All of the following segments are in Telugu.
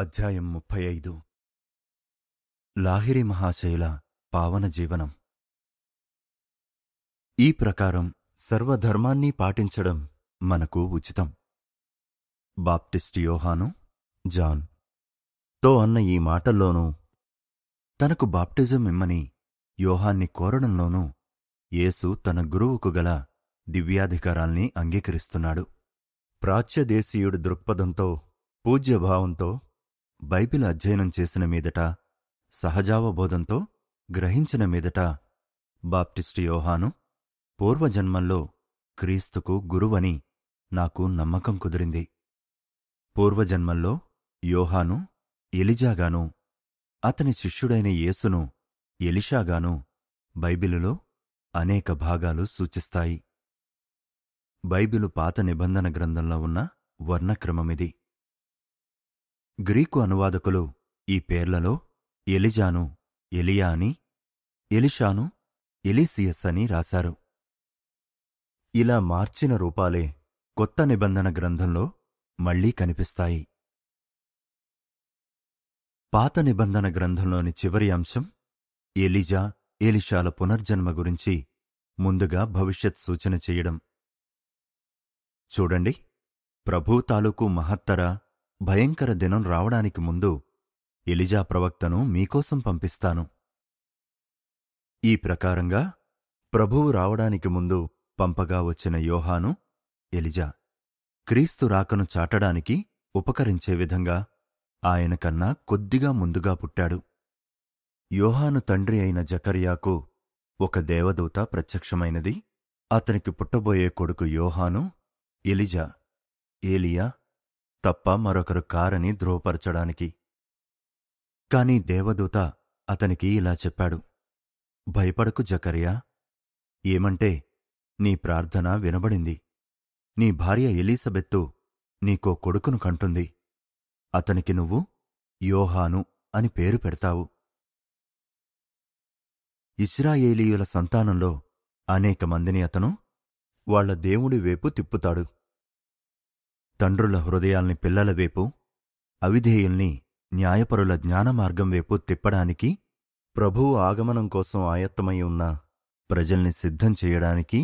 అధ్యాయం ముప్పై ఐదు లాహిరి మహాశయుల పావన జీవనం ఈ ప్రకారం సర్వధర్మాన్ని పాటించడం మనకు ఉచితం బాప్టిస్ట్ యోహాను జాన్ తో అన్న ఈ మాటల్లోనూ తనకు బాప్టిజం ఇమ్మని యోహాన్ని కోరడంలోనూ యేసు తన గురువుకు గల దివ్యాధికారాల్ని అంగీకరిస్తున్నాడు ప్రాచ్యదేశీయుడి దృక్పథంతో పూజ్యభావంతో బైబిల్ అధ్యయనం చేసిన మీదట సహజావబోధంతో గ్రహించిన మీదట బాప్టిస్టు యోహాను పూర్వజన్మంలో క్రీస్తుకు గురువని నాకు నమ్మకం కుదిరింది పూర్వజన్మంలో యోహాను ఎలిజాగాను అతని శిష్యుడైన యేసును ఎలిషాగాను బైబిలులో అనేక భాగాలు సూచిస్తాయి బైబిలు పాత నిబంధన గ్రంథంలో ఉన్న వర్ణక్రమమిది గ్రీకు అనువాదకులు ఈ పేర్లలో ఎలిజాను ఎలియా అని ఎలిషాను ఎలిసియస్ అని రాశారు ఇలా మార్చిన రూపాలే కొత్త నిబంధన గ్రంథంలో మళ్లీ కనిపిస్తాయి పాత నిబంధన గ్రంథంలోని చివరి అంశం ఎలిజా ఎలిషాల పునర్జన్మ గురించి ముందుగా భవిష్యత్ సూచన చేయడం చూడండి ప్రభూ తాలూకు మహత్తరా భయంకర దినం రావడానికి ముందు ఎలిజా ప్రవక్తను మీకోసం పంపిస్తాను ఈ ప్రకారంగా ప్రభువు రావడానికి ముందు పంపగా వచ్చిన యోహాను ఎలిజా క్రీస్తు రాకను చాటడానికి ఉపకరించే విధంగా ఆయన కన్నా కొద్దిగా ముందుగా పుట్టాడు యోహాను తండ్రి అయిన జకర్యాకు ఒక దేవదూత ప్రత్యక్షమైనది అతనికి పుట్టబోయే కొడుకు యోహాను ఎలిజా ఏలియా తప్ప మరొకరు కారని ధ్రువపరచడానికి కాని దేవదూత అతనికి ఇలా చెప్పాడు భయపడకు జకరియా ఏమంటే నీ ప్రార్థన వినబడింది నీ భార్య ఎలీసబెత్తు నీకో కొడుకును కంటుంది అతనికి నువ్వు యోహాను అని పేరు పెడతావు ఇస్రాయేలీయుల సంతానంలో అనేక మందిని అతను వాళ్ల దేవుడి వైపు తిప్పుతాడు తండ్రుల హృదయాల్ని పిల్లల వైపు అవిధేయుల్ని న్యాయపరుల జ్ఞానమార్గం వైపు తిప్పడానికి ప్రభువు ఆగమనం కోసం ఆయత్తమై ఉన్న ప్రజల్ని సిద్ధం చేయడానికి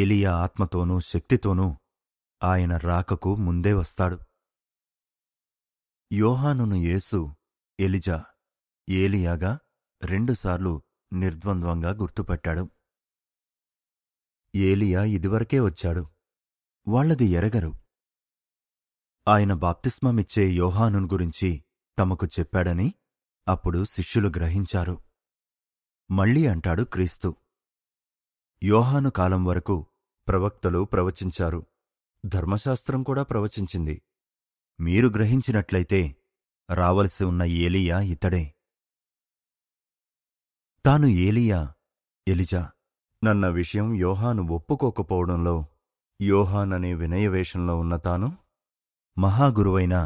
ఏలియా ఆత్మతోనూ శక్తితోనూ ఆయన రాకకు ముందే వస్తాడు యోహానును యేసు ఎలిజా ఏలియాగా రెండుసార్లు నిర్ద్వంద్వంగా గుర్తుపెట్టాడు ఏలియా ఇదివరకే వచ్చాడు వాళ్లది ఎరగరు ఆయన బాప్తిస్మమిచ్చే యోహానున్ గురించి తమకు చెప్పాడని అప్పుడు శిష్యులు గ్రహించారు మళ్ళీ అంటాడు క్రీస్తు యోహాను కాలం వరకు ప్రవక్తలు ప్రవచించారు ధర్మశాస్త్రం కూడా ప్రవచించింది మీరు గ్రహించినట్లయితే రావలసి ఉన్న ఏలియా ఇతడే తాను ఏలియా ఎలిజా నన్న విషయం యోహాను ఒప్పుకోకపోవడంలో యోహాన్ అనే వినయవేషంలో ఉన్న తాను మహాగురువైన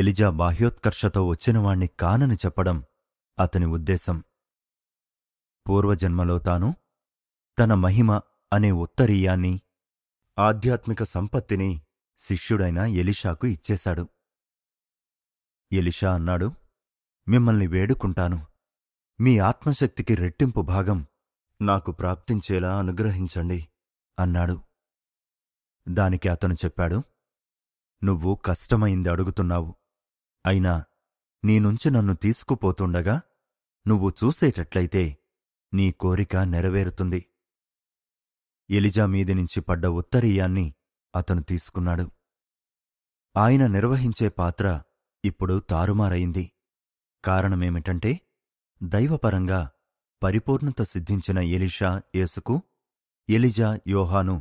ఎలిజా బాహ్యోత్కర్షతో వచ్చినవాణ్ణి కానని చెప్పడం అతని ఉద్దేశం పూర్వజన్మలో తాను తన మహిమ అనే ఉత్తరీయాన్ని ఆధ్యాత్మిక సంపత్తిని శిష్యుడైన ఎలిషాకు ఇచ్చేశాడు ఎలిషా అన్నాడు మిమ్మల్ని వేడుకుంటాను మీ ఆత్మశక్తికి రెట్టింపు భాగం నాకు ప్రాప్తించేలా అనుగ్రహించండి అన్నాడు దానికి అతను చెప్పాడు నువ్వు కష్టమైంది అడుగుతున్నావు అయినా నీ నుంచి నన్ను తీసుకుపోతుండగా నువ్వు చూసేటట్లయితే నీ కోరిక నెరవేరుతుంది ఎలిజా మీది నుంచి పడ్డ ఉత్తరీయాన్ని అతను తీసుకున్నాడు ఆయన నిర్వహించే పాత్ర ఇప్పుడు తారుమారయింది కారణమేమిటంటే దైవపరంగా పరిపూర్ణత సిద్ధించిన ఎలిషా యేసుకు ఎలిజా యోహాను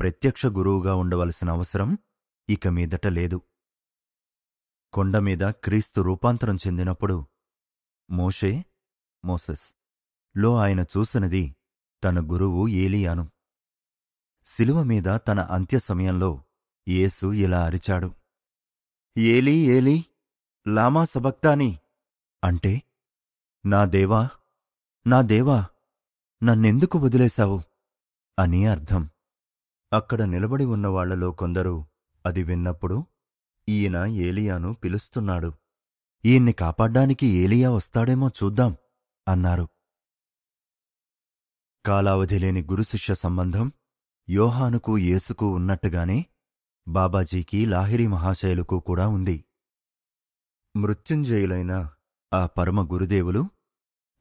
ప్రత్యక్ష గురువుగా ఉండవలసిన అవసరం ఇక మీదట లేదు కొండమీద క్రీస్తు రూపాంతరం చెందినప్పుడు మోషే మోసెస్ లో ఆయన చూసినది తన గురువు ఏలియాను శిలువ మీద తన అంత్య సమయంలో యేసు ఇలా అరిచాడు ఏలీ ఏలీ లామా సబక్తాని అంటే నా దేవా నా దేవా నన్నెందుకు వదిలేశావు అని అర్థం అక్కడ నిలబడి ఉన్నవాళ్లలో కొందరు అది విన్నప్పుడు ఈయన ఏలియాను పిలుస్తున్నాడు ఈయన్ని కాపాడ్డానికి ఏలియా వస్తాడేమో చూద్దాం అన్నారు కాలావధి లేని గురుశిష్య సంబంధం యోహానుకు యేసుకు ఉన్నట్టుగానే బాబాజీకి లాహిరి మహాశైలుకు కూడా ఉంది మృత్యుంజయులైన ఆ పరమ గురుదేవులు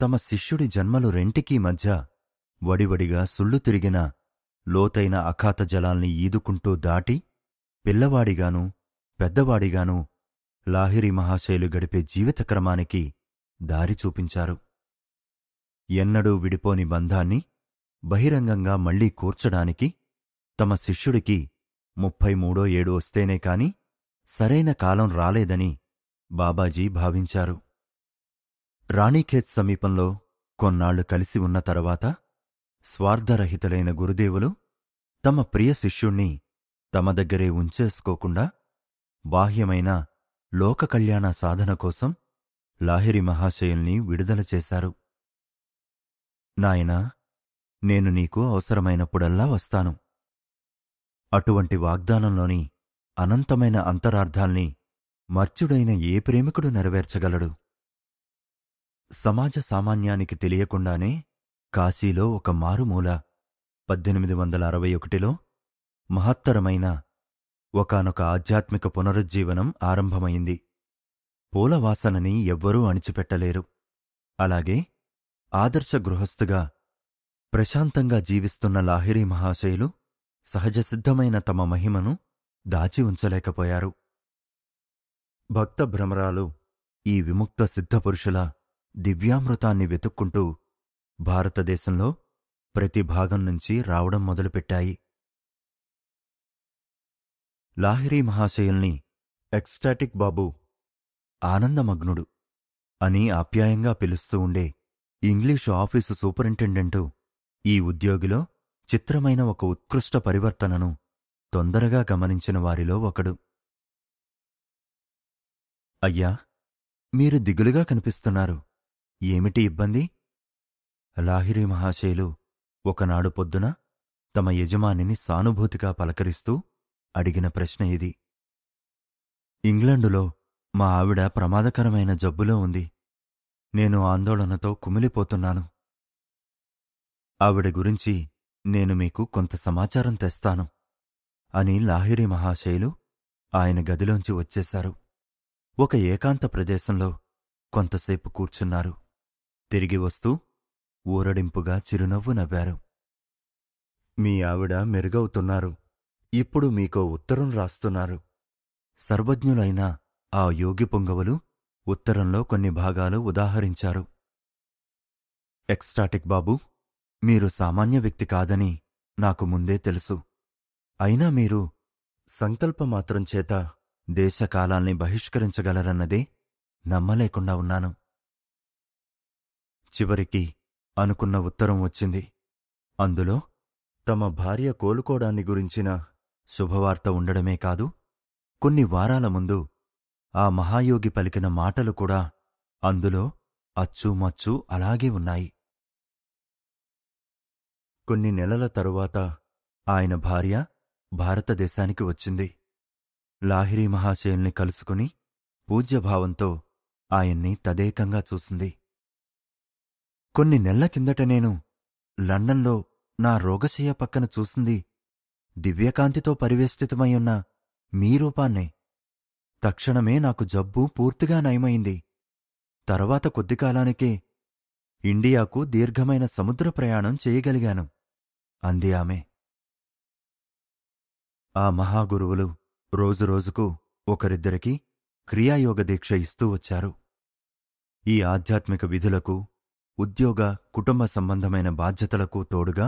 తమ శిష్యుడి జన్మలు రెంటికీ మధ్య వడివడిగా సుళ్ళు తిరిగిన లోతైన అఖాత జలాల్ని ఈదుకుంటూ దాటి పిల్లవాడిగాను పెద్దవాడిగాను లాహిరి మహాశైలు గడిపే జీవితక్రమానికి దారి చూపించారు ఎన్నడూ విడిపోని బంధాన్ని బహిరంగంగా మళ్లీ కూర్చడానికి తమ శిష్యుడికి ముప్పై మూడో ఏడు వస్తేనే కాని సరైన కాలం రాలేదని బాబాజీ భావించారు రాణిఖేత్ సమీపంలో కొన్నాళ్లు కలిసి ఉన్న తర్వాత స్వార్థరహితులైన గురుదేవులు తమ ప్రియ శిష్యుణ్ణి తమ దగ్గరే ఉంచేసుకోకుండా బాహ్యమైన లోక కళ్యాణ సాధన కోసం లాహిరి మహాశయుల్ని విడుదల చేశారు నాయనా నేను నీకు అవసరమైనప్పుడల్లా వస్తాను అటువంటి వాగ్దానంలోని అనంతమైన అంతరార్థాల్ని మర్చుడైన ఏ ప్రేమికుడు నెరవేర్చగలడు సమాజ సామాన్యానికి తెలియకుండానే కాశీలో ఒక మారుమూల పద్దెనిమిది వందల అరవై ఒకటిలో మహత్తరమైన ఒకనొక ఆధ్యాత్మిక పునరుజ్జీవనం ఆరంభమైంది పూలవాసనని ఎవ్వరూ అణిచిపెట్టలేరు అలాగే ఆదర్శ గృహస్థుగా ప్రశాంతంగా జీవిస్తున్న లాహిరి మహాశయులు సహజసిద్ధమైన తమ మహిమను దాచి ఉంచలేకపోయారు భక్త భ్రమరాలు ఈ విముక్త సిద్ధపురుషుల దివ్యామృతాన్ని వెతుక్కుంటూ భారతదేశంలో ప్రతి భాగం నుంచి రావడం మొదలుపెట్టాయి లాహిరీ మహాశయుల్ని ఎక్స్టాటిక్ బాబు ఆనందమగ్నుడు అని ఆప్యాయంగా పిలుస్తూ ఉండే ఇంగ్లీషు ఆఫీసు సూపరింటెండెంటు ఈ ఉద్యోగిలో చిత్రమైన ఒక ఉత్కృష్ట పరివర్తనను తొందరగా గమనించిన వారిలో ఒకడు అయ్యా మీరు దిగులుగా కనిపిస్తున్నారు ఏమిటి ఇబ్బంది లాహిరి మహాశయులు ఒకనాడు పొద్దున తమ యజమానిని సానుభూతిగా పలకరిస్తూ అడిగిన ప్రశ్న ఇది ఇంగ్లండులో మా ఆవిడ ప్రమాదకరమైన జబ్బులో ఉంది నేను ఆందోళనతో కుమిలిపోతున్నాను ఆవిడ గురించి నేను మీకు కొంత సమాచారం తెస్తాను అని లాహిరి మహాశయులు ఆయన గదిలోంచి వచ్చేశారు ఒక ఏకాంత ప్రదేశంలో కొంతసేపు కూర్చున్నారు తిరిగి వస్తూ ఊరడింపుగా చిరునవ్వు నవ్వారు మీ ఆవిడ మెరుగవుతున్నారు ఇప్పుడు మీకో ఉత్తరం రాస్తున్నారు సర్వజ్ఞులైన ఆ యోగి పొంగవులు ఉత్తరంలో కొన్ని భాగాలు ఉదాహరించారు ఎక్స్టాటిక్ బాబు మీరు సామాన్య వ్యక్తి కాదని నాకు ముందే తెలుసు అయినా మీరు సంకల్పమాత్రం చేత దేశకాలాల్ని బహిష్కరించగలరన్నదే నమ్మలేకుండా ఉన్నాను చివరికి అనుకున్న ఉత్తరం వచ్చింది అందులో తమ భార్య కోలుకోడాన్ని గురించిన శుభవార్త ఉండడమే కాదు కొన్ని వారాల ముందు ఆ మహాయోగి పలికిన మాటలు కూడా అందులో అచ్చుమచ్చు అలాగే ఉన్నాయి కొన్ని నెలల తరువాత ఆయన భార్య భారతదేశానికి వచ్చింది లాహిరి మహాశయుల్ని కలుసుకుని పూజ్యభావంతో ఆయన్ని తదేకంగా చూసింది కొన్ని నెలల కిందట నేను లండన్లో నా రోగశయ్య పక్కన చూసింది దివ్యకాంతితో పరివేష్టితమయ్యున్న మీ రూపాన్నే తక్షణమే నాకు జబ్బు పూర్తిగా నయమైంది తర్వాత కొద్ది కాలానికే ఇండియాకు దీర్ఘమైన సముద్ర ప్రయాణం చేయగలిగాను అంది ఆమె ఆ మహాగురువులు రోజురోజుకు ఒకరిద్దరికీ క్రియాయోగ దీక్ష ఇస్తూ వచ్చారు ఈ ఆధ్యాత్మిక విధులకు ఉద్యోగ కుటుంబ సంబంధమైన బాధ్యతలకు తోడుగా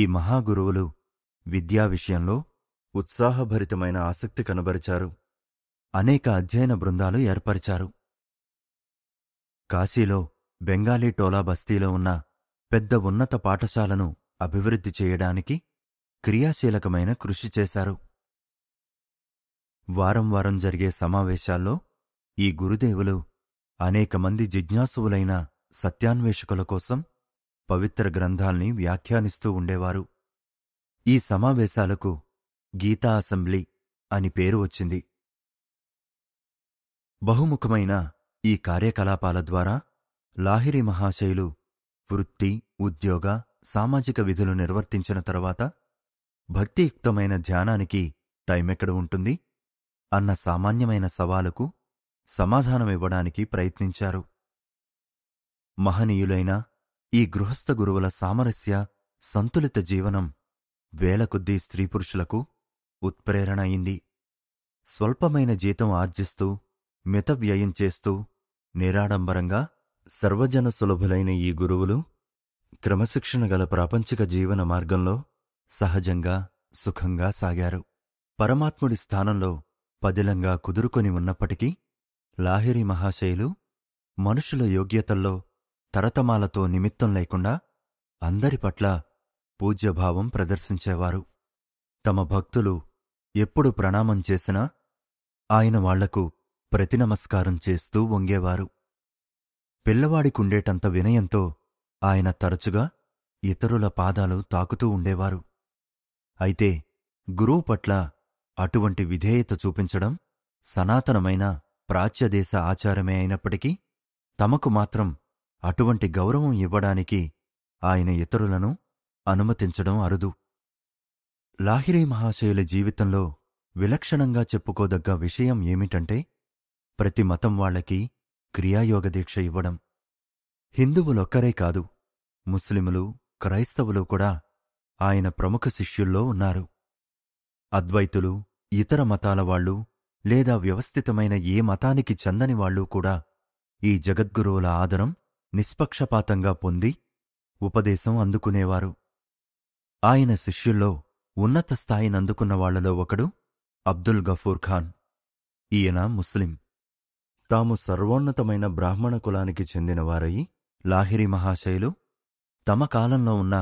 ఈ మహాగురువులు విద్యా విషయంలో ఉత్సాహభరితమైన ఆసక్తి కనబరిచారు అనేక అధ్యయన బృందాలు ఏర్పరిచారు కాశీలో బెంగాలీ టోలా బస్తీలో ఉన్న పెద్ద ఉన్నత పాఠశాలను అభివృద్ధి చేయడానికి క్రియాశీలకమైన కృషి చేశారు వారం వారం జరిగే సమావేశాల్లో ఈ గురుదేవులు అనేక మంది జిజ్ఞాసువులైన సత్యాన్వేషకుల కోసం పవిత్ర గ్రంథాల్ని వ్యాఖ్యానిస్తూ ఉండేవారు ఈ సమావేశాలకు గీతా అసెంబ్లీ అని పేరు వచ్చింది బహుముఖమైన ఈ కార్యకలాపాల ద్వారా లాహిరి మహాశైలు వృత్తి ఉద్యోగ సామాజిక విధులు నిర్వర్తించిన తరువాత భక్తియుక్తమైన ధ్యానానికి టైమెక్కడ ఉంటుంది అన్న సామాన్యమైన సవాలుకు సమాధానమివ్వడానికి ప్రయత్నించారు మహనీయులైన ఈ గృహస్థ గురువుల సామరస్య సంతులిత జీవనం వేలకొద్దీ స్త్రీపురుషులకు ఉత్ప్రేరణ అయింది స్వల్పమైన జీతం ఆర్జిస్తూ మిత వ్యయం చేస్తూ నిరాడంబరంగా సర్వజన సులభులైన ఈ గురువులు క్రమశిక్షణ గల ప్రాపంచిక జీవన మార్గంలో సహజంగా సుఖంగా సాగారు పరమాత్ముడి స్థానంలో పదిలంగా కుదురుకొని ఉన్నప్పటికీ లాహిరి మహాశయులు మనుషుల యోగ్యతల్లో తరతమాలతో నిమిత్తం లేకుండా అందరి పట్ల పూజ్యభావం ప్రదర్శించేవారు తమ భక్తులు ఎప్పుడు ప్రణామం చేసినా ఆయన వాళ్లకు ప్రతినమస్కారం చేస్తూ వంగేవారు పిల్లవాడికుండేటంత వినయంతో ఆయన తరచుగా ఇతరుల పాదాలు తాకుతూ ఉండేవారు అయితే గురువు పట్ల అటువంటి విధేయత చూపించడం సనాతనమైన ప్రాచ్యదేశ ఆచారమే అయినప్పటికీ తమకు మాత్రం అటువంటి గౌరవం ఇవ్వడానికి ఆయన ఇతరులను అనుమతించడం అరుదు లాహిరే మహాశయుల జీవితంలో విలక్షణంగా చెప్పుకోదగ్గ విషయం ఏమిటంటే ప్రతి మతం వాళ్లకి క్రియాయోగదీక్ష ఇవ్వడం హిందువులొక్కరే కాదు ముస్లిములు క్రైస్తవులు కూడా ఆయన ప్రముఖ శిష్యుల్లో ఉన్నారు అద్వైతులు ఇతర మతాల వాళ్ళు లేదా వ్యవస్థితమైన ఏ మతానికి చెందని వాళ్ళూ కూడా ఈ జగద్గురువుల ఆదరం నిష్పక్షపాతంగా పొంది ఉపదేశం అందుకునేవారు ఆయన శిష్యుల్లో ఉన్నత స్థాయిని వాళ్లలో ఒకడు అబ్దుల్ గఫూర్ ఖాన్ ఈయన ముస్లిం తాము సర్వోన్నతమైన బ్రాహ్మణ కులానికి చెందినవారయి లాహిరి మహాశైలు తమ కాలంలో ఉన్న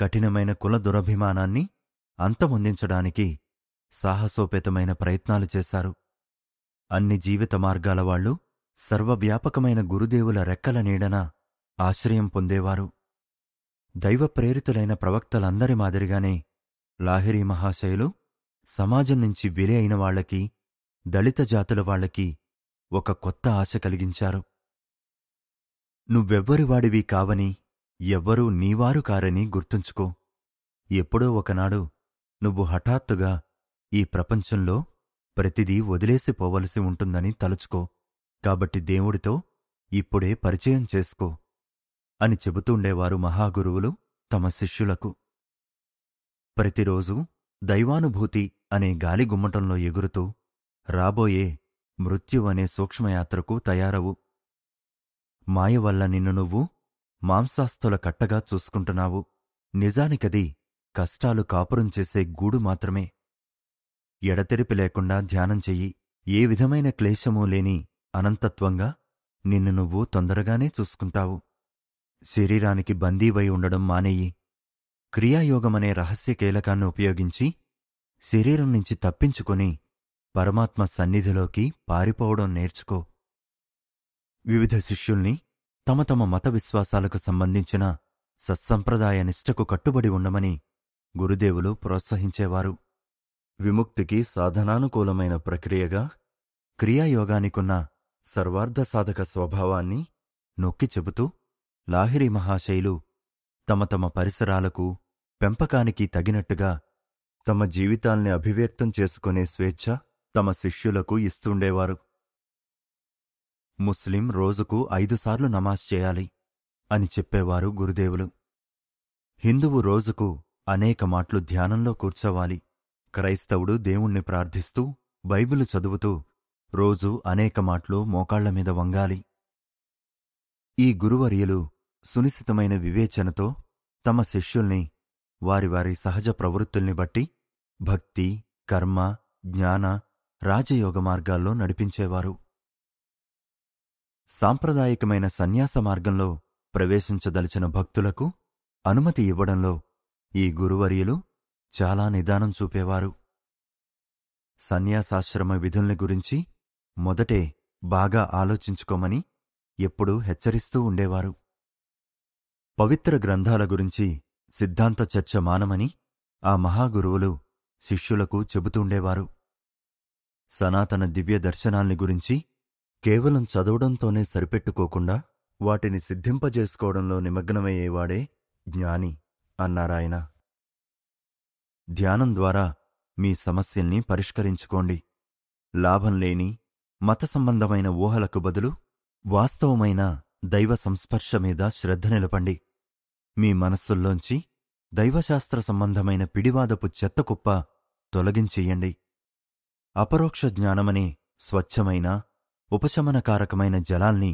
కఠినమైన కుల దురభిమానాన్ని అంతమొందించడానికి సాహసోపేతమైన ప్రయత్నాలు చేశారు అన్ని జీవిత మార్గాల వాళ్లు సర్వవ్యాపకమైన గురుదేవుల రెక్కల నీడన ఆశ్రయం పొందేవారు దైవ ప్రేరితులైన ప్రవక్తలందరి మాదిరిగానే లాహిరీ మహాశయులు సమాజం నుంచి విలే అయిన వాళ్లకి దళిత జాతుల వాళ్లకి ఒక కొత్త ఆశ కలిగించారు నువ్వెవ్వరివాడివి కావని ఎవ్వరూ నీవారు కారని గుర్తుంచుకో ఎప్పుడో ఒకనాడు నువ్వు హఠాత్తుగా ఈ ప్రపంచంలో ప్రతిదీ వదిలేసిపోవలసి ఉంటుందని తలుచుకో కాబట్టి దేవుడితో ఇప్పుడే పరిచయం చేసుకో అని చెబుతుండేవారు మహాగురువులు తమ శిష్యులకు ప్రతిరోజు దైవానుభూతి అనే గాలిగుమ్మటంలో ఎగురుతూ రాబోయే మృత్యు అనే సూక్ష్మయాత్రకు తయారవు మాయవల్ల నిన్ను నువ్వు మాంసాస్థుల కట్టగా చూసుకుంటున్నావు నిజానికది కష్టాలు కాపురం చేసే గూడు మాత్రమే ఎడతెరిపి లేకుండా ధ్యానం చెయ్యి ఏ విధమైన క్లేశమూ లేని అనంతత్వంగా నిన్ను నువ్వు తొందరగానే చూసుకుంటావు శరీరానికి బందీవై ఉండడం మానేయి క్రియాయోగమనే రహస్య కీలకాన్ని ఉపయోగించి శరీరం నుంచి తప్పించుకొని పరమాత్మ సన్నిధిలోకి పారిపోవడం నేర్చుకో వివిధ శిష్యుల్ని తమ తమ మత విశ్వాసాలకు సంబంధించిన సత్సంప్రదాయ నిష్టకు కట్టుబడి ఉండమని గురుదేవులు ప్రోత్సహించేవారు విముక్తికి సాధనానుకూలమైన ప్రక్రియగా క్రియాయోగానికున్న సర్వార్థ సాధక స్వభావాన్ని నొక్కి చెబుతూ లాహిరి మహాశైలు తమ తమ పరిసరాలకు పెంపకానికి తగినట్టుగా తమ జీవితాల్ని అభివ్యక్తం చేసుకునే స్వేచ్ఛ తమ శిష్యులకు ఇస్తుండేవారు ముస్లిం రోజుకు ఐదుసార్లు నమాజ్ చేయాలి అని చెప్పేవారు గురుదేవులు హిందువు రోజుకు అనేక మాట్లు ధ్యానంలో కూర్చోవాలి క్రైస్తవుడు దేవుణ్ణి ప్రార్థిస్తూ బైబిలు చదువుతూ రోజూ అనేక మాట్లు మోకాళ్ల మీద వంగాలి ఈ గురువర్యులు సునిశ్చితమైన వివేచనతో తమ శిష్యుల్ని వారి వారి సహజ ప్రవృత్తుల్ని బట్టి భక్తి కర్మ జ్ఞాన రాజయోగ మార్గాల్లో నడిపించేవారు సాంప్రదాయకమైన సన్యాస మార్గంలో ప్రవేశించదలిచిన భక్తులకు అనుమతి ఇవ్వడంలో ఈ గురువర్యులు చాలా నిదానం చూపేవారు సన్యాసాశ్రమ విధుల్ని గురించి మొదటే బాగా ఆలోచించుకోమని ఎప్పుడూ హెచ్చరిస్తూ ఉండేవారు పవిత్ర గ్రంథాల గురించి సిద్ధాంత చర్చ మానమని ఆ మహాగురువులు శిష్యులకు చెబుతుండేవారు సనాతన దివ్య దర్శనాల్ని గురించి కేవలం చదవడంతోనే సరిపెట్టుకోకుండా వాటిని సిద్ధింపజేసుకోవడంలో నిమగ్నమయ్యేవాడే జ్ఞాని అన్నారాయన ధ్యానం ద్వారా మీ సమస్యల్ని పరిష్కరించుకోండి లాభం లేని మత సంబంధమైన ఊహలకు బదులు వాస్తవమైన దైవ సంస్పర్శ మీద శ్రద్ధ నిలపండి మీ మనస్సుల్లోంచి దైవశాస్త్ర సంబంధమైన పిడివాదపు చెత్తకుప్ప తొలగించేయండి అపరోక్ష జ్ఞానమనే స్వచ్ఛమైన ఉపశమనకారకమైన జలాల్ని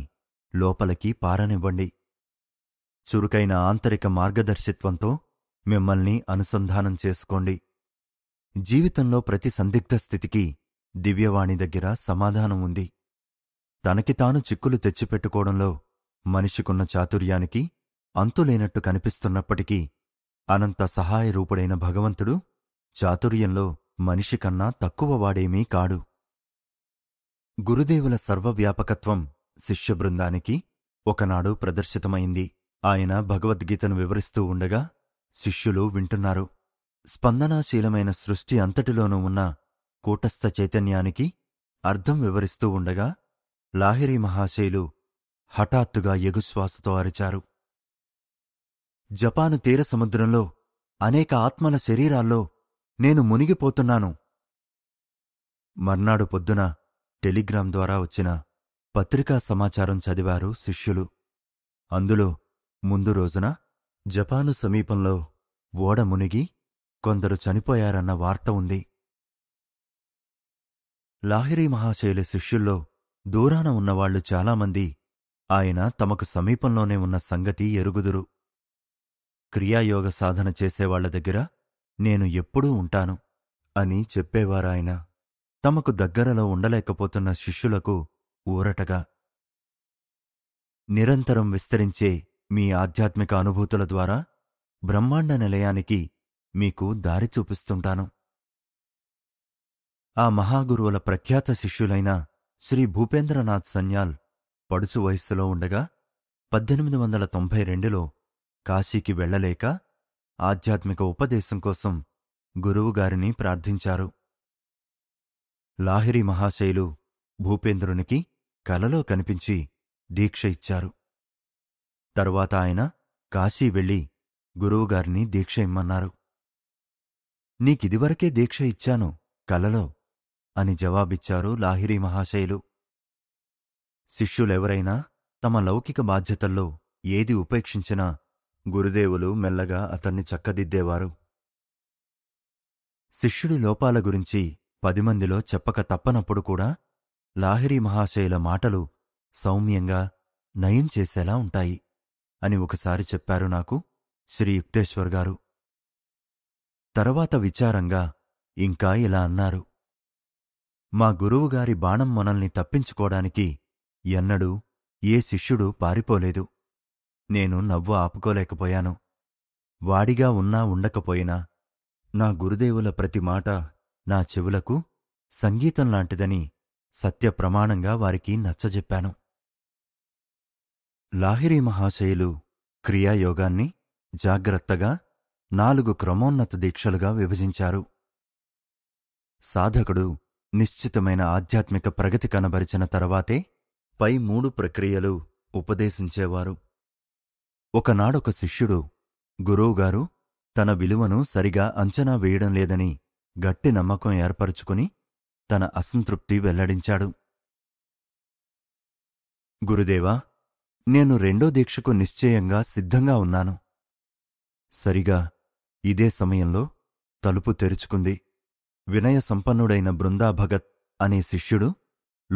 లోపలికి పారనివ్వండి చురుకైన ఆంతరిక మార్గదర్శిత్వంతో మిమ్మల్ని అనుసంధానం చేసుకోండి జీవితంలో ప్రతి సందిగ్ధ స్థితికి దివ్యవాణి దగ్గర సమాధానం ఉంది తనకి తాను చిక్కులు తెచ్చిపెట్టుకోవడంలో మనిషికున్న చాతుర్యానికి అంతులేనట్టు కనిపిస్తున్నప్పటికీ అనంత సహాయ రూపుడైన భగవంతుడు చాతుర్యంలో మనిషికన్నా తక్కువవాడేమీ కాడు గురుదేవుల సర్వవ్యాపకత్వం శిష్యబృందానికి ఒకనాడు ప్రదర్శితమైంది ఆయన భగవద్గీతను వివరిస్తూ ఉండగా శిష్యులు వింటున్నారు స్పందనాశీలమైన సృష్టి అంతటిలోనూ ఉన్న కూటస్థ చైతన్యానికి అర్థం వివరిస్తూ ఉండగా లాహిరి మహాశైలు హఠాత్తుగా ఎగుశ్వాసతో అరిచారు జపాను తీర సముద్రంలో అనేక ఆత్మల శరీరాల్లో నేను మునిగిపోతున్నాను మర్నాడు పొద్దున టెలిగ్రామ్ ద్వారా వచ్చిన పత్రికా సమాచారం చదివారు శిష్యులు అందులో ముందు రోజున జపాను సమీపంలో ఓడ మునిగి కొందరు చనిపోయారన్న వార్త ఉంది లాహిరి మహాశైలి శిష్యుల్లో దూరాన ఉన్నవాళ్లు చాలామంది ఆయన తమకు సమీపంలోనే ఉన్న సంగతి ఎరుగుదురు క్రియాయోగ సాధన చేసేవాళ్ల దగ్గర నేను ఎప్పుడూ ఉంటాను అని చెప్పేవారాయన తమకు దగ్గరలో ఉండలేకపోతున్న శిష్యులకు ఊరటగా నిరంతరం విస్తరించే మీ ఆధ్యాత్మిక అనుభూతుల ద్వారా బ్రహ్మాండ నిలయానికి మీకు దారి చూపిస్తుంటాను ఆ మహాగురువుల ప్రఖ్యాత శిష్యులైన శ్రీ భూపేంద్రనాథ్ సన్యాల్ పడుచు వయస్సులో ఉండగా పద్దెనిమిది వందల తొంభై రెండులో కాశీకి వెళ్లలేక ఆధ్యాత్మిక ఉపదేశం కోసం గురువుగారిని ప్రార్థించారు లాహిరి మహాశైలు భూపేంద్రునికి కలలో కనిపించి దీక్ష ఇచ్చారు తర్వాత ఆయన కాశీ వెళ్ళి గురువుగారిని దీక్ష ఇమ్మన్నారు నీకిదివరకే దీక్ష ఇచ్చాను కలలో అని జవాబిచ్చారు లాహిరి మహాశయులు శిష్యులెవరైనా తమ లౌకిక బాధ్యతల్లో ఏది ఉపేక్షించినా గురుదేవులు మెల్లగా అతన్ని చక్కదిద్దేవారు శిష్యుడి లోపాల గురించి పది మందిలో చెప్పక తప్పనప్పుడు కూడా లాహిరి మహాశయుల మాటలు సౌమ్యంగా నయం చేసేలా ఉంటాయి అని ఒకసారి చెప్పారు నాకు శ్రీ యుక్తేశ్వర్ గారు తర్వాత విచారంగా ఇంకా ఇలా అన్నారు మా గురువుగారి బాణం మనల్ని తప్పించుకోడానికి ఎన్నడూ ఏ శిష్యుడు పారిపోలేదు నేను నవ్వు ఆపుకోలేకపోయాను వాడిగా ఉన్నా ఉండకపోయినా నా గురుదేవుల ప్రతి మాట నా చెవులకు సంగీతం లాంటిదని వారికి నచ్చజెప్పాను లాహిరీ మహాశయులు క్రియాయోగాన్ని జాగ్రత్తగా నాలుగు క్రమోన్నత దీక్షలుగా విభజించారు సాధకుడు నిశ్చితమైన ఆధ్యాత్మిక ప్రగతి కనబరిచిన తర్వాతే పై మూడు ప్రక్రియలు ఉపదేశించేవారు ఒకనాడొక శిష్యుడు గురువుగారు తన విలువను సరిగా అంచనా వేయడం లేదని గట్టి నమ్మకం ఏర్పరుచుకుని తన అసంతృప్తి వెల్లడించాడు గురుదేవా నేను రెండో దీక్షకు నిశ్చయంగా సిద్ధంగా ఉన్నాను సరిగా ఇదే సమయంలో తలుపు తెరుచుకుంది వినయ సంపన్నుడైన బృందాభగత్ అనే శిష్యుడు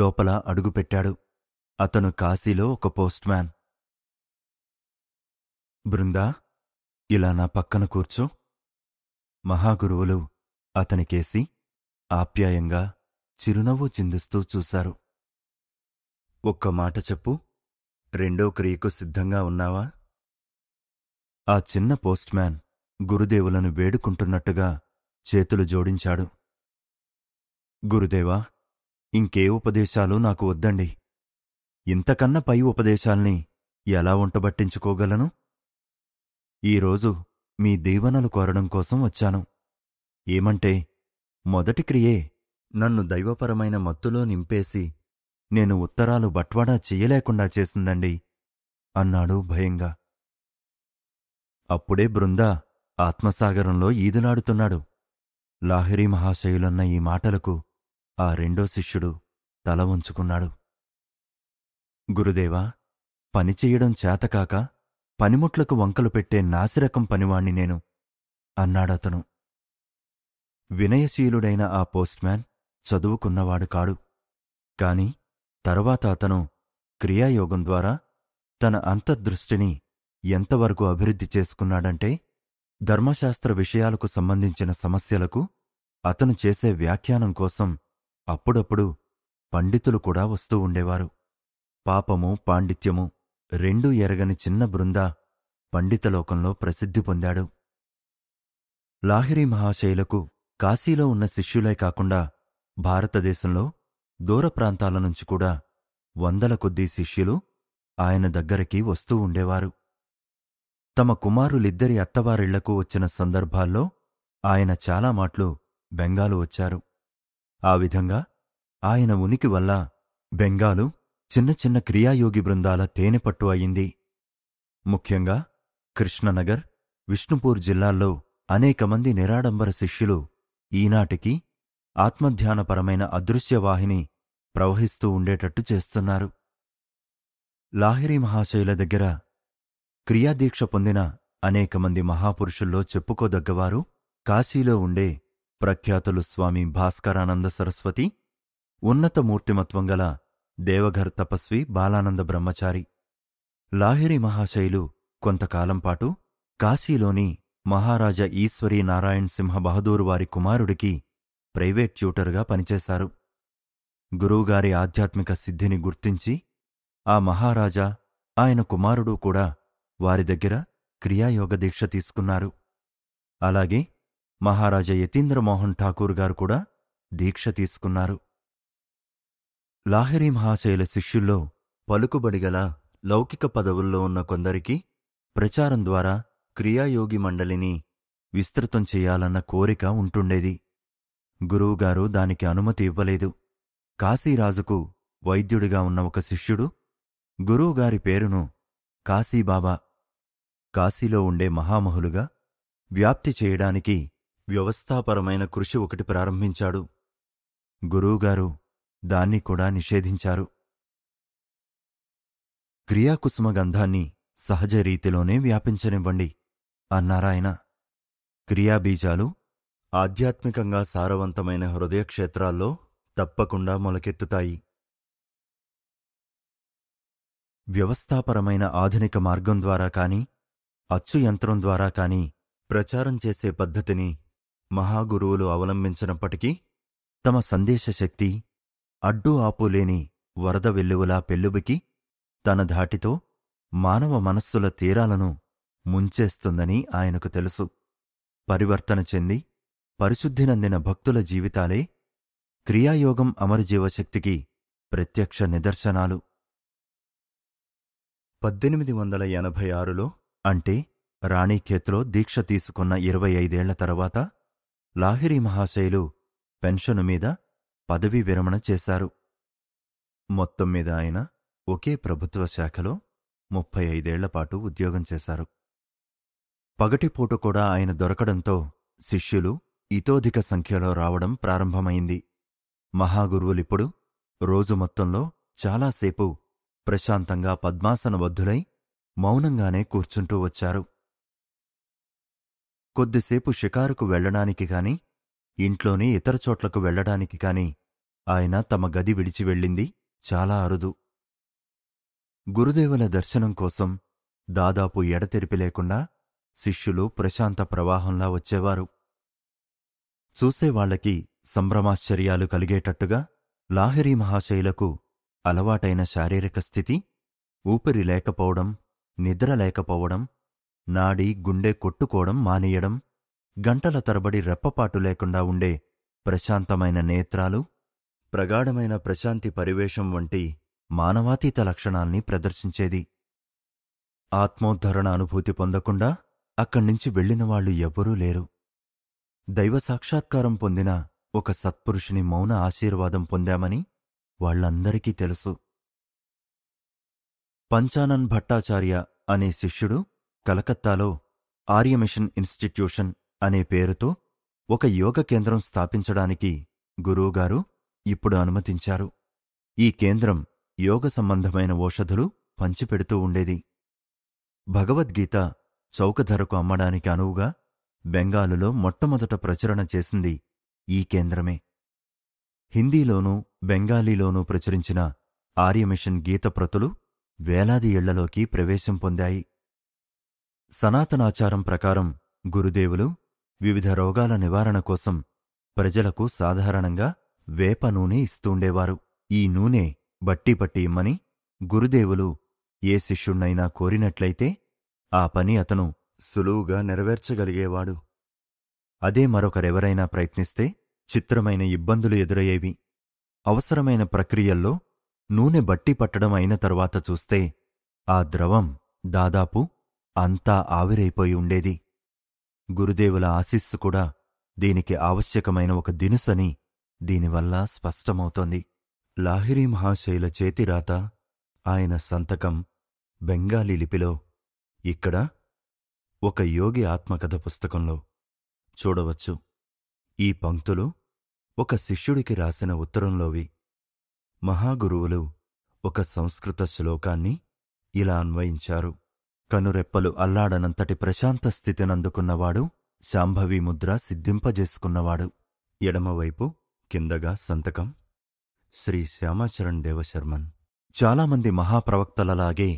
లోపల అడుగుపెట్టాడు అతను కాశీలో ఒక పోస్ట్మ్యాన్ బృందా ఇలా నా పక్కన కూర్చో మహాగురువులు అతనికేసి ఆప్యాయంగా చిరునవ్వు చిందిస్తూ చూశారు ఒక్క మాట చెప్పు రెండో క్రియకు సిద్ధంగా ఉన్నావా ఆ చిన్న పోస్ట్మ్యాన్ గురుదేవులను వేడుకుంటున్నట్టుగా చేతులు జోడించాడు గురుదేవా ఇంకే ఉపదేశాలు నాకు వద్దండి ఇంతకన్న పై ఉపదేశాల్ని ఎలా ఉంటబట్టించుకోగలను ఈరోజు మీ దీవెనలు కోరడం కోసం వచ్చాను ఏమంటే మొదటి క్రియే నన్ను దైవపరమైన మత్తులో నింపేసి నేను ఉత్తరాలు బట్వాడా చెయ్యలేకుండా చేసిందండి అన్నాడు భయంగా అప్పుడే బృంద ఆత్మసాగరంలో ఈదులాడుతున్నాడు లాహిరి మహాశయులన్న ఈ మాటలకు ఆ రెండో శిష్యుడు తల ఉంచుకున్నాడు గురుదేవా పనిచేయడం చేతకాక పనిముట్లకు వంకలు పెట్టే నాసిరకం పనివాణ్ణి నేను అన్నాడతను వినయశీలుడైన ఆ పోస్ట్మ్యాన్ చదువుకున్నవాడు కాడు కాని తర్వాత అతను క్రియాయోగం ద్వారా తన అంతర్దృష్టిని ఎంతవరకు అభివృద్ధి చేసుకున్నాడంటే ధర్మశాస్త్ర విషయాలకు సంబంధించిన సమస్యలకు అతను చేసే వ్యాఖ్యానం కోసం అప్పుడప్పుడు పండితులు కూడా వస్తూ ఉండేవారు పాపము పాండిత్యము రెండూ ఎరగని చిన్న బృంద పండితలోకంలో ప్రసిద్ధి పొందాడు లాహిరి మహాశయులకు కాశీలో ఉన్న శిష్యులే కాకుండా భారతదేశంలో దూర ప్రాంతాల నుంచి కూడా వందల కొద్దీ శిష్యులు ఆయన దగ్గరికి వస్తూ ఉండేవారు తమ కుమారులిద్దరి అత్తవారిళ్లకు వచ్చిన సందర్భాల్లో ఆయన చాలా మాట్లు బెంగాలు వచ్చారు ఆ విధంగా ఆయన ఉనికి వల్ల బెంగాలు చిన్న చిన్న క్రియాయోగి బృందాల తేనెపట్టు అయింది ముఖ్యంగా కృష్ణనగర్ విష్ణుపూర్ జిల్లాల్లో అనేక మంది నిరాడంబర శిష్యులు ఈనాటికి ఆత్మధ్యానపరమైన అదృశ్యవాహిని ప్రవహిస్తూ ఉండేటట్టు చేస్తున్నారు లాహిరి మహాశయుల దగ్గర క్రియాదీక్ష పొందిన అనేక మంది మహాపురుషుల్లో చెప్పుకోదగ్గవారు కాశీలో ఉండే ప్రఖ్యాతులు స్వామి భాస్కరానంద సరస్వతి ఉన్నత మూర్తిమత్వం గల దేవఘర్ తపస్వి బాలానంద బ్రహ్మచారి లాహిరి మహాశైలు కొంతకాలంపాటు కాశీలోని మహారాజా ఈశ్వరీ నారాయణ్ సింహ బహదూర్ వారి కుమారుడికి ప్రైవేట్ ట్యూటర్గా పనిచేశారు గురువుగారి ఆధ్యాత్మిక సిద్ధిని గుర్తించి ఆ మహారాజా ఆయన కుమారుడు కూడా వారి దగ్గర క్రియాయోగ దీక్ష తీసుకున్నారు అలాగే మహారాజా యతీంద్రమోహన్ ఠాకూర్ గారు కూడా దీక్ష తీసుకున్నారు లాహిరి మహాశయుల శిష్యుల్లో పలుకుబడిగల లౌకిక పదవుల్లో ఉన్న కొందరికి ప్రచారం ద్వారా క్రియాయోగి మండలిని విస్తృతం చేయాలన్న కోరిక ఉంటుండేది గురువుగారు దానికి అనుమతి ఇవ్వలేదు కాశీరాజుకు వైద్యుడిగా ఉన్న ఒక శిష్యుడు గురువుగారి పేరును కాశీబాబా కాశీలో ఉండే మహామహులుగా వ్యాప్తి చేయడానికి వ్యవస్థాపరమైన కృషి ఒకటి ప్రారంభించాడు గురువుగారు దాన్ని కూడా నిషేధించారు క్రియాకుసుమ గంధాన్ని సహజ రీతిలోనే వ్యాపించనివ్వండి అన్నారాయన క్రియాబీజాలు ఆధ్యాత్మికంగా సారవంతమైన హృదయక్షేత్రాల్లో తప్పకుండా మొలకెత్తుతాయి వ్యవస్థాపరమైన ఆధునిక మార్గం ద్వారా కాని అచ్చు యంత్రం ద్వారా కాని ప్రచారం చేసే పద్ధతిని మహాగురువులు అవలంబించినప్పటికీ తమ సందేశశక్తి అడ్డు ఆపులేని వరద వెల్లువలా పెళ్ళుబికి తన ధాటితో మానవ మనస్సుల తీరాలను ముంచేస్తుందని ఆయనకు తెలుసు పరివర్తన చెంది పరిశుద్ధినందిన భక్తుల జీవితాలే క్రియాయోగం అమరజీవశక్తికి ప్రత్యక్ష నిదర్శనాలు పద్దెనిమిది వందల ఎనభై ఆరులో అంటే రాణిఖేత్లో దీక్ష తీసుకున్న ఇరవై ఐదేళ్ల తర్వాత లాహిరి మహాశయులు పెన్షను మీద పదవీ విరమణ చేశారు మొత్తం మీద ఆయన ఒకే ప్రభుత్వ శాఖలో ముప్పై ఐదేళ్లపాటు ఉద్యోగం చేశారు పగటిపూట కూడా ఆయన దొరకడంతో శిష్యులు ఇతోధిక సంఖ్యలో రావడం ప్రారంభమైంది మహాగురువులిప్పుడు రోజు మొత్తంలో చాలాసేపు ప్రశాంతంగా పద్మాసన వద్దులై మౌనంగానే కూర్చుంటూ వచ్చారు కొద్దిసేపు షికారుకు వెళ్లడానికి కాని ఇంట్లోని ఇతర చోట్లకు వెళ్లడానికి కాని ఆయన తమ గది విడిచి వెళ్ళింది చాలా అరుదు గురుదేవుల దర్శనం కోసం దాదాపు ఎడతెరిపి లేకుండా శిష్యులు ప్రశాంత ప్రవాహంలా వచ్చేవారు చూసేవాళ్లకి సంభ్రమాశ్చర్యాలు కలిగేటట్టుగా లాహిరీ మహాశైలకు అలవాటైన శారీరక స్థితి ఊపిరి లేకపోవడం నిద్ర లేకపోవడం నాడి గుండె కొట్టుకోవడం మానేయడం గంటల తరబడి రెప్పపాటు లేకుండా ఉండే ప్రశాంతమైన నేత్రాలు ప్రగాఢమైన ప్రశాంతి పరివేషం వంటి మానవాతీత లక్షణాల్ని ప్రదర్శించేది ఆత్మోద్ధరణ అనుభూతి పొందకుండా అక్కడ్నుంచి వెళ్లినవాళ్లు ఎవ్వరూ లేరు దైవ సాక్షాత్కారం పొందిన ఒక సత్పురుషుని మౌన ఆశీర్వాదం పొందామని వాళ్లందరికీ తెలుసు పంచానన్ భట్టాచార్య అనే శిష్యుడు కలకత్తాలో ఆర్యమిషన్ ఇన్స్టిట్యూషన్ అనే పేరుతో ఒక యోగ కేంద్రం స్థాపించడానికి గురువుగారు ఇప్పుడు అనుమతించారు ఈ కేంద్రం యోగ సంబంధమైన ఓషధులు పంచిపెడుతూ ఉండేది భగవద్గీత చౌకధరకు అమ్మడానికి అనువుగా బెంగాలులో మొట్టమొదట ప్రచురణ చేసింది ఈ కేంద్రమే హిందీలోనూ బెంగాలీలోనూ ప్రచురించిన ఆర్యమిషన్ గీత ప్రతులు వేలాది ఇళ్లలోకి ప్రవేశం పొందాయి సనాతనాచారం ప్రకారం గురుదేవులు వివిధ రోగాల నివారణ కోసం ప్రజలకు సాధారణంగా వేప నూనె ఇస్తుండేవారు ఈ నూనె బట్టి పట్టి ఇమ్మని గురుదేవులు ఏ శిష్యుణ్ణైనా కోరినట్లయితే ఆ పని అతను సులువుగా నెరవేర్చగలిగేవాడు అదే మరొకరెవరైనా ప్రయత్నిస్తే చిత్రమైన ఇబ్బందులు ఎదురయ్యేవి అవసరమైన ప్రక్రియల్లో నూనె బట్టి పట్టడం అయిన తరువాత చూస్తే ఆ ద్రవం దాదాపు అంతా ఆవిరైపోయి ఉండేది గురుదేవుల ఆశీస్సు కూడా దీనికి ఆవశ్యకమైన ఒక దినుసని దీనివల్ల స్పష్టమవుతోంది లాహిరీ మహాశయుల చేతిరాత ఆయన సంతకం బెంగాలీ లిపిలో ఇక్కడ ఒక యోగి ఆత్మకథ పుస్తకంలో చూడవచ్చు ఈ పంక్తులు ఒక శిష్యుడికి రాసిన ఉత్తరంలోవి మహాగురువులు ఒక సంస్కృత శ్లోకాన్ని ఇలా అన్వయించారు కనురెప్పలు అల్లాడనంతటి ప్రశాంత స్థితినందుకున్నవాడు శాంభవి ముద్ర సిద్ధింపజేసుకున్నవాడు ఎడమవైపు కిందగా సంతకం శ్రీ శ్యామాచరణ్ దేవశర్మన్ చాలామంది మహాప్రవక్తలలాగే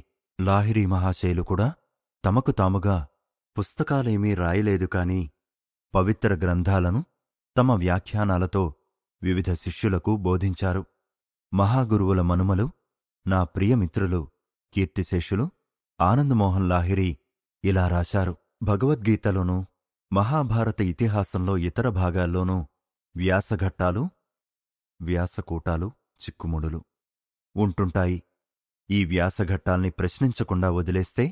లాహిరీ మహాశైలు కూడా తమకు తాముగా పుస్తకాలేమీ రాయలేదు కాని పవిత్ర గ్రంథాలను తమ వ్యాఖ్యానాలతో వివిధ శిష్యులకు బోధించారు మహాగురువుల మనుమలు నా ప్రియమిత్రులు కీర్తిశేషులు ఆనందమోహన్ లాహిరి ఇలా రాశారు భగవద్గీతలోనూ మహాభారత ఇతిహాసంలో ఇతర భాగాల్లోనూ వ్యాసఘట్టాలు వ్యాసకూటాలు చిక్కుముడులు ఉంటుంటాయి ఈ వ్యాసఘట్టాల్ని ప్రశ్నించకుండా వదిలేస్తే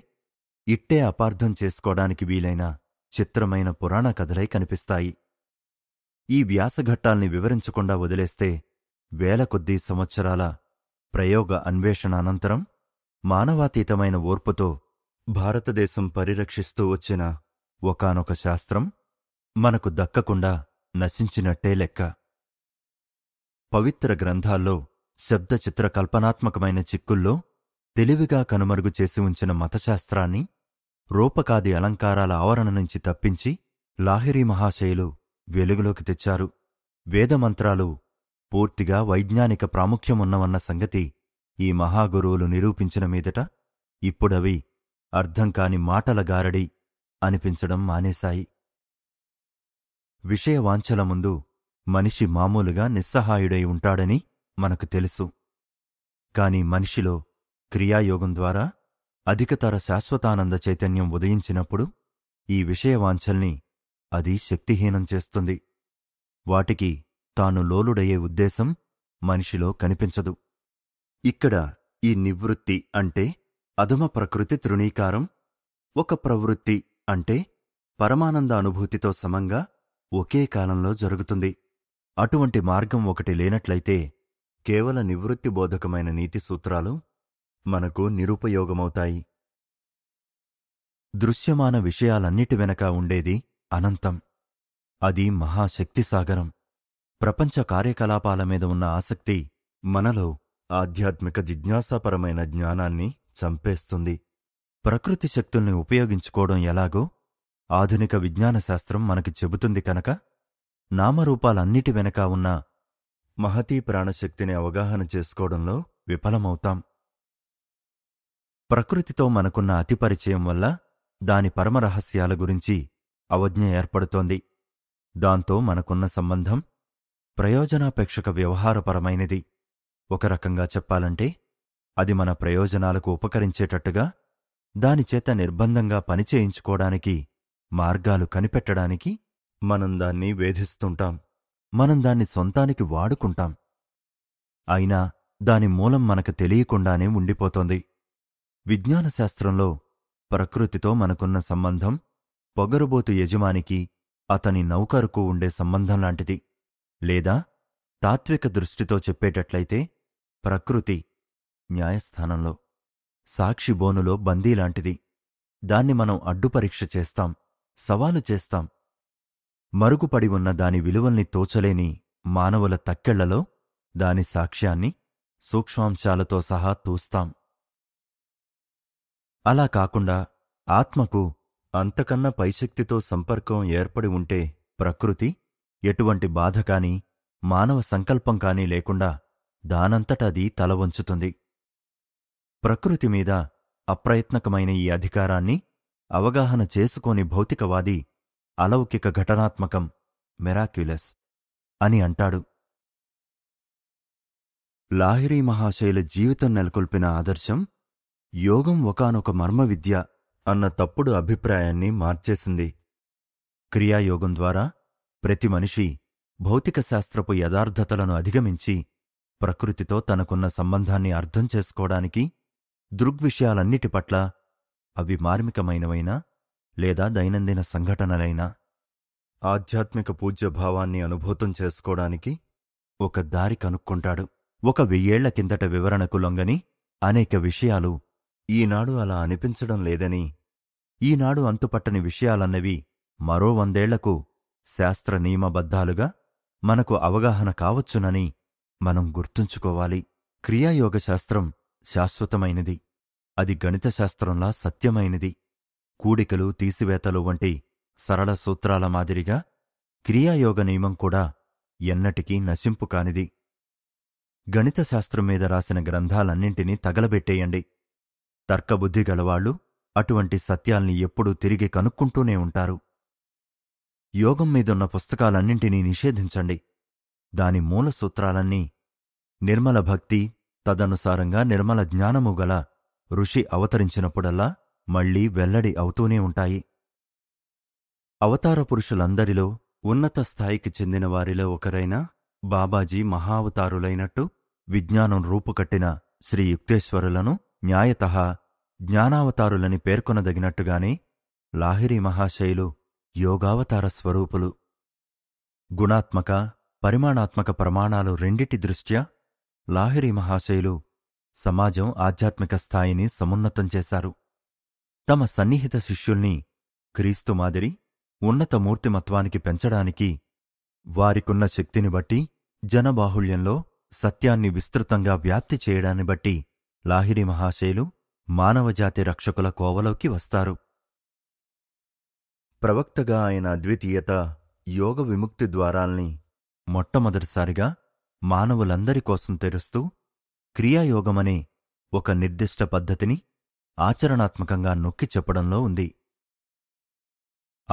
ఇట్టే అపార్థం చేసుకోవడానికి వీలైన చిత్రమైన పురాణ కథలై కనిపిస్తాయి ఈ వ్యాసఘట్టాల్ని వివరించకుండా వదిలేస్తే వేల కొద్దీ సంవత్సరాల ప్రయోగ అన్వేషణ అనంతరం మానవాతీతమైన ఓర్పుతో భారతదేశం పరిరక్షిస్తూ వచ్చిన ఒకనొక శాస్త్రం మనకు దక్కకుండా నశించినట్టే లెక్క పవిత్ర గ్రంథాల్లో శబ్ద చిత్ర కల్పనాత్మకమైన చిక్కుల్లో తెలివిగా కనుమరుగు చేసి ఉంచిన మతశాస్త్రాన్ని రూపకాది అలంకారాల ఆవరణ నుంచి తప్పించి లాహిరీ మహాశయులు వెలుగులోకి తెచ్చారు వేదమంత్రాలు పూర్తిగా వైజ్ఞానిక ప్రాముఖ్యమున్నవన్న సంగతి ఈ మహాగురువులు నిరూపించిన మీదట ఇప్పుడవి అర్థం కాని మాటల గారడి అనిపించడం మానేశాయి విషయవాంఛల ముందు మనిషి మామూలుగా నిస్సహాయుడై ఉంటాడని మనకు తెలుసు కాని మనిషిలో క్రియాయోగం ద్వారా అధికతర శాశ్వతానంద చైతన్యం ఉదయించినప్పుడు ఈ విషయవాంఛల్ని అది శక్తిహీనం చేస్తుంది వాటికి తాను లోలుడయ్యే ఉద్దేశం మనిషిలో కనిపించదు ఇక్కడ ఈ నివృత్తి అంటే అధమ ప్రకృతి తృణీకారం ఒక ప్రవృత్తి అంటే పరమానంద అనుభూతితో సమంగా ఒకే కాలంలో జరుగుతుంది అటువంటి మార్గం ఒకటి లేనట్లయితే కేవల నివృత్తి బోధకమైన నీతి సూత్రాలు మనకు నిరుపయోగమవుతాయి దృశ్యమాన విషయాలన్నిటి వెనక ఉండేది అనంతం అది మహాశక్తిసాగరం ప్రపంచ కార్యకలాపాల మీద ఉన్న ఆసక్తి మనలో ఆధ్యాత్మిక జిజ్ఞాసాపరమైన జ్ఞానాన్ని చంపేస్తుంది ప్రకృతి శక్తుల్ని ఉపయోగించుకోవడం ఎలాగో ఆధునిక విజ్ఞానశాస్త్రం మనకి చెబుతుంది కనుక నామరూపాలన్నిటి వెనక ఉన్న మహతీ ప్రాణశక్తిని అవగాహన చేసుకోవడంలో విఫలమవుతాం ప్రకృతితో మనకున్న అతిపరిచయం వల్ల దాని పరమరహస్యాల గురించి అవజ్ఞ ఏర్పడుతోంది దాంతో మనకున్న సంబంధం ప్రయోజనాపేక్షక వ్యవహారపరమైనది ఒక రకంగా చెప్పాలంటే అది మన ప్రయోజనాలకు ఉపకరించేటట్టుగా దానిచేత నిర్బంధంగా పనిచేయించుకోవడానికి మార్గాలు కనిపెట్టడానికి మనం దాన్ని వేధిస్తుంటాం మనం దాన్ని సొంతానికి వాడుకుంటాం అయినా దాని మూలం మనకు తెలియకుండానే ఉండిపోతోంది విజ్ఞానశాస్త్రంలో ప్రకృతితో మనకున్న సంబంధం పొగరుబోతు యజమానికి అతని నౌకరుకు ఉండే సంబంధం లాంటిది లేదా తాత్విక దృష్టితో చెప్పేటట్లయితే ప్రకృతి న్యాయస్థానంలో సాక్షిబోనులో బందీలాంటిది దాన్ని మనం అడ్డుపరీక్ష చేస్తాం సవాలు చేస్తాం మరుగుపడి ఉన్న దాని విలువల్ని తోచలేని మానవుల తక్కెళ్లలో దాని సాక్ష్యాన్ని సూక్ష్మాంశాలతో సహా తూస్తాం అలా కాకుండా ఆత్మకు అంతకన్నా పైశక్తితో సంపర్కం ఏర్పడి ఉంటే ప్రకృతి ఎటువంటి బాధకాని మానవ సంకల్పం కానీ లేకుండా దానంతటది తల వంచుతుంది ప్రకృతి మీద అప్రయత్నకమైన ఈ అధికారాన్ని అవగాహన చేసుకోని భౌతికవాది అలౌకిక ఘటనాత్మకం మెరాక్యులస్ అని అంటాడు లాహిరీ మహాశైల జీవితం నెలకొల్పిన ఆదర్శం యోగం ఒకనొక మర్మవిద్య అన్న తప్పుడు అభిప్రాయాన్ని మార్చేసింది క్రియాయోగం ద్వారా ప్రతి మనిషి భౌతిక శాస్త్రపు యథార్థతలను అధిగమించి ప్రకృతితో తనకున్న సంబంధాన్ని అర్థం చేసుకోవడానికి దృగ్విషయాలన్నిటి పట్ల అవి మార్మికమైనవైనా లేదా దైనందిన సంఘటనలైనా ఆధ్యాత్మిక పూజ్యభావాన్ని అనుభూతం చేసుకోవడానికి ఒక దారి కనుక్కుంటాడు ఒక వెయ్యేళ్ల కిందట వివరణకు లొంగని అనేక విషయాలు ఈనాడు అలా అనిపించడం లేదని ఈనాడు అంతుపట్టని విషయాలన్నవి మరో వందేళ్లకు శాస్త్ర నియమబద్ధాలుగా మనకు అవగాహన కావచ్చునని మనం గుర్తుంచుకోవాలి క్రియాయోగ శాస్త్రం శాశ్వతమైనది అది గణిత శాస్త్రంలా సత్యమైనది కూడికలు తీసివేతలు వంటి సరళ సూత్రాల మాదిరిగా క్రియాయోగ నియమం కూడా ఎన్నటికీ నశింపు కానిది గణిత శాస్త్రం మీద రాసిన గ్రంథాలన్నింటినీ తగలబెట్టేయండి తర్కబుద్ధి గలవాళ్లు అటువంటి సత్యాల్ని ఎప్పుడూ తిరిగి కనుక్కుంటూనే ఉంటారు యోగం మీదున్న పుస్తకాలన్నింటినీ నిషేధించండి దాని మూల సూత్రాలన్నీ నిర్మల భక్తి తదనుసారంగా నిర్మల జ్ఞానము గల ఋషి అవతరించినప్పుడల్లా మళ్లీ వెల్లడి అవుతూనే ఉంటాయి అవతార పురుషులందరిలో ఉన్నత స్థాయికి చెందిన వారిలో ఒకరైన బాబాజీ మహావతారులైనట్టు విజ్ఞానం రూపుకట్టిన శ్రీ యుక్తేశ్వరులను న్యాయత జ్ఞానావతారులని పేర్కొనదగినట్టుగానే లాహిరి మహాశైలు యోగావతార స్వరూపులు గుణాత్మక పరిమాణాత్మక ప్రమాణాలు రెండిటి దృష్ట్యా లాహిరి మహాశయులు సమాజం ఆధ్యాత్మిక స్థాయిని సమున్నతం చేశారు తమ సన్నిహిత శిష్యుల్ని క్రీస్తు మాదిరి ఉన్నత మూర్తిమత్వానికి పెంచడానికి వారికున్న శక్తిని బట్టి జనబాహుళ్యంలో సత్యాన్ని విస్తృతంగా వ్యాప్తి చేయడాన్ని బట్టి లాహిరి మహాశయులు మానవజాతి రక్షకుల కోవలోకి వస్తారు ప్రవక్తగా ఆయన అద్వితీయత యోగ విముక్తి ద్వారాల్ని మొట్టమొదటిసారిగా మానవులందరి కోసం తెరుస్తూ క్రియాయోగమనే ఒక నిర్దిష్ట పద్ధతిని ఆచరణాత్మకంగా నొక్కి చెప్పడంలో ఉంది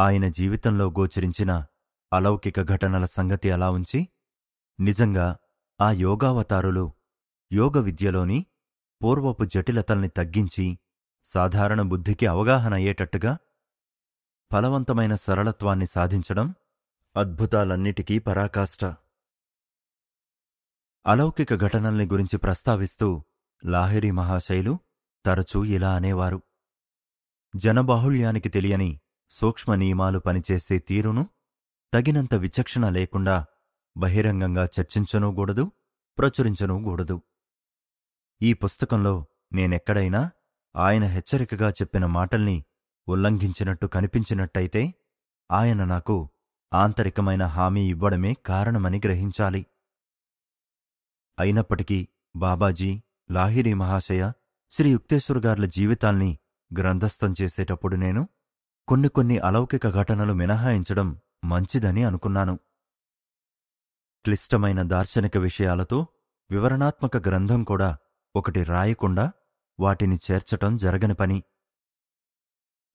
ఆయన జీవితంలో గోచరించిన అలౌకిక ఘటనల సంగతి అలా ఉంచి నిజంగా ఆ యోగావతారులు యోగ విద్యలోని పూర్వపు జటిలతల్ని తగ్గించి సాధారణ బుద్ధికి అవగాహన అయ్యేటట్టుగా ఫలవంతమైన సరళత్వాన్ని సాధించడం అద్భుతాలన్నిటికీ పరాకాష్ట అలౌకిక ఘటనల్ని గురించి ప్రస్తావిస్తూ లాహిరి మహాశైలు తరచూ ఇలా అనేవారు జనబాహుళ్యానికి తెలియని సూక్ష్మ నియమాలు పనిచేసే తీరును తగినంత విచక్షణ లేకుండా బహిరంగంగా చర్చించనూగూడదు ప్రచురించనూగూడదు ఈ పుస్తకంలో నేనెక్కడైనా ఆయన హెచ్చరికగా చెప్పిన మాటల్ని ఉల్లంఘించినట్టు కనిపించినట్టయితే ఆయన నాకు ఆంతరికమైన హామీ ఇవ్వడమే కారణమని గ్రహించాలి అయినప్పటికీ బాబాజీ లాహిరి మహాశయ శ్రీ యుక్తేశ్వర్గార్ల జీవితాల్ని గ్రంథస్థం చేసేటప్పుడు నేను కొన్ని కొన్ని అలౌకిక ఘటనలు మినహాయించడం మంచిదని అనుకున్నాను క్లిష్టమైన దార్శనిక విషయాలతో వివరణాత్మక గ్రంథం కూడా ఒకటి రాయకుండా వాటిని చేర్చటం జరగని పని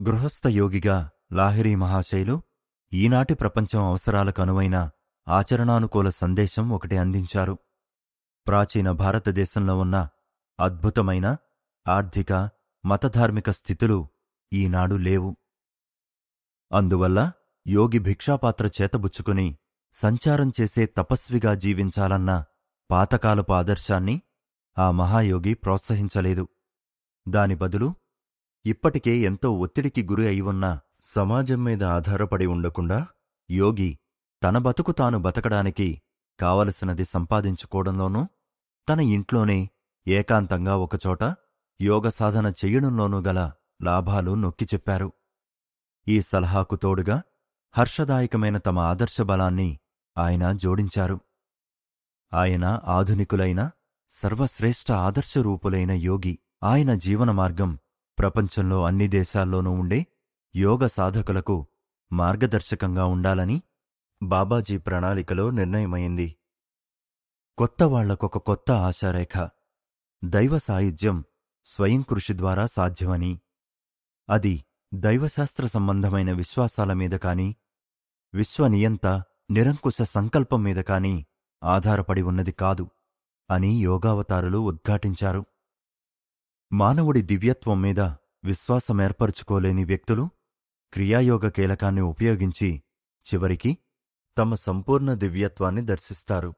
గృహస్థయోగిగా లాహిరీ మహాశైలు ఈనాటి ప్రపంచం అవసరాలకు అనువైన ఆచరణానుకూల సందేశం ఒకటి అందించారు ప్రాచీన భారతదేశంలో ఉన్న అద్భుతమైన ఆర్థిక మతధార్మిక స్థితులు ఈనాడు లేవు అందువల్ల యోగి భిక్షాపాత్ర చేతబుచ్చుకుని సంచారం చేసే తపస్విగా జీవించాలన్న పాతకాలపు ఆదర్శాన్ని ఆ మహాయోగి ప్రోత్సహించలేదు దాని బదులు ఇప్పటికే ఎంతో ఒత్తిడికి గురి అయి ఉన్న సమాజం మీద ఆధారపడి ఉండకుండా యోగి తన బతుకు తాను బతకడానికి కావలసినది సంపాదించుకోవడంలోనూ తన ఇంట్లోనే ఏకాంతంగా ఒకచోట యోగ సాధన చెయ్యడంలోనూ గల లాభాలు నొక్కి చెప్పారు ఈ సలహాకు తోడుగా హర్షదాయకమైన తమ ఆదర్శ బలాన్ని ఆయన జోడించారు ఆయన ఆధునికులైన సర్వశ్రేష్ఠ ఆదర్శరూపులైన యోగి ఆయన జీవన మార్గం ప్రపంచంలో అన్ని దేశాల్లోనూ ఉండే యోగ సాధకులకు మార్గదర్శకంగా ఉండాలని బాబాజీ ప్రణాళికలో నిర్ణయమైంది కొత్తవాళ్లకొక కొత్త ఆశారేఖ దైవ సాయుధ్యం స్వయం కృషి ద్వారా సాధ్యమని అది దైవశాస్త్ర సంబంధమైన విశ్వాసాల మీద కాని విశ్వనియంత నిరంకుశ సంకల్పం మీద కాని ఆధారపడి ఉన్నది కాదు అని యోగావతారులు ఉద్ఘాటించారు మానవుడి దివ్యత్వం మీద విశ్వాసమేర్పరుచుకోలేని వ్యక్తులు క్రియాయోగ కీలకాన్ని ఉపయోగించి చివరికి తమ సంపూర్ణ దివ్యత్వాన్ని దర్శిస్తారు